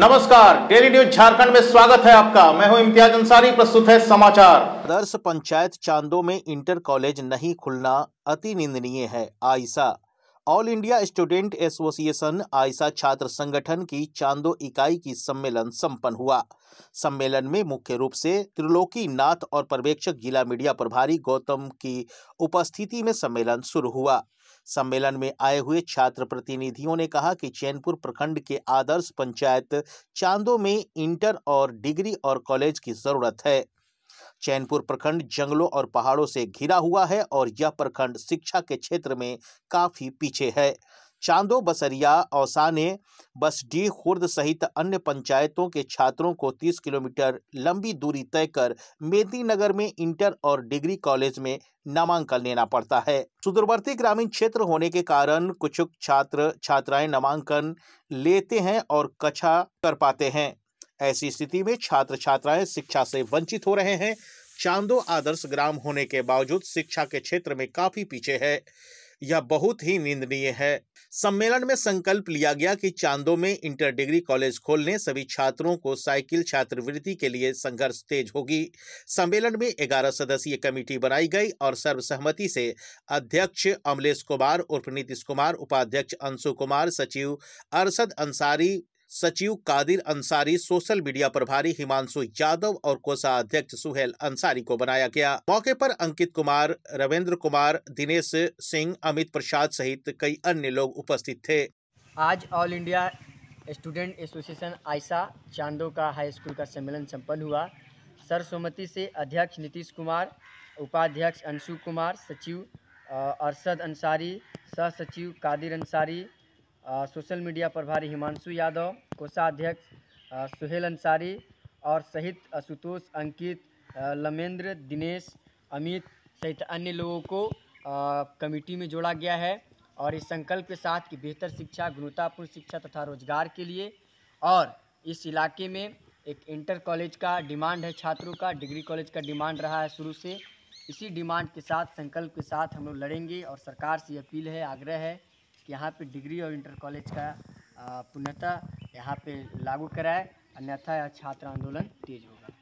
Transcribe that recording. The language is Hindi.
नमस्कार डेली न्यूज झारखंड में स्वागत है आपका मैं हूं इम्तियाज अंसारी प्रस्तुत है समाचार आदर्श पंचायत चांदो में इंटर कॉलेज नहीं खुलना अति निंदनीय है AISA all India student association AISA छात्र संगठन की चांदो इकाई की सम्मेलन संपन्न हुआ सम्मेलन में मुख्य रूप से त्रिलोकी नाथ और पर्यवेक्षक जिला मीडिया प्रभारी गौतम की उपस्थिति में सम्मेलन शुरू हुआ सम्मेलन में आए हुए छात्र प्रतिनिधियों ने कहा कि चैनपुर प्रखंड के आदर्श पंचायत चांदो में इंटर और डिग्री और कॉलेज की जरूरत है चैनपुर प्रखंड जंगलों और पहाड़ों से घिरा हुआ है और यह प्रखंड शिक्षा के क्षेत्र में काफी पीछे है चांदो बसरिया औसाने बसडी खुर्द सहित अन्य पंचायतों के छात्रों को 30 किलोमीटर लंबी दूरी तय कर मेदीनगर में इंटर और डिग्री कॉलेज में नामांकन लेना पड़ता है सुदूरवर्ती ग्रामीण क्षेत्र होने के कारण कुछ छात्र छात्राएं नामांकन लेते हैं और कछा कर पाते हैं ऐसी स्थिति में छात्र छात्राएं शिक्षा से वंचित हो रहे हैं चांदो आदर्श ग्राम होने के बावजूद शिक्षा के क्षेत्र में काफी पीछे है यह बहुत ही निंदनीय है सम्मेलन में संकल्प लिया गया कि चांदो में इंटर डिग्री कॉलेज खोलने सभी छात्रों को साइकिल छात्रवृत्ति के लिए संघर्ष तेज होगी सम्मेलन में ग्यारह सदस्यीय कमेटी बनाई गई और सर्वसहमति से अध्यक्ष अमलेश कुमार उर्फ नीतीश कुमार उपाध्यक्ष अंशु कुमार सचिव अरसद अंसारी सचिव कादिर अंसारी सोशल मीडिया प्रभारी हिमांशु यादव और कोसा अध्यक्ष सुहेल अंसारी को बनाया गया मौके पर अंकित कुमार रविंद्र कुमार दिनेश सिंह अमित प्रसाद सहित कई अन्य लोग उपस्थित थे आज all India student association AISA Chando का हाई स्कूल का सम्मेलन सम्पन्न हुआ सरसोमति से अध्यक्ष नीतीश कुमार उपाध्यक्ष अंशु कुमार सचिव अरशद अंसारी सह सचिव कादिर अंसारी सोशल मीडिया प्रभारी हिमांशु यादव कोषाध्यक्ष सुहेल अंसारी और सहित आशुतोष अंकित लमेंद्र दिनेश अमित सहित अन्य लोगों को कमेटी में जोड़ा गया है और इस संकल्प के साथ कि बेहतर शिक्षा गुणवत्तापूर्ण शिक्षा तथा रोजगार के लिए और इस इलाके में एक इंटर कॉलेज का डिमांड है छात्रों का डिग्री कॉलेज का डिमांड रहा है शुरू से इसी डिमांड के साथ संकल्प के साथ हम लोग लड़ेंगे और सरकार से अपील है आग्रह है यहाँ पे डिग्री और इंटर कॉलेज का पुनः यहाँ पे लागू कराए अन्यथा छात्र आंदोलन तेज होगा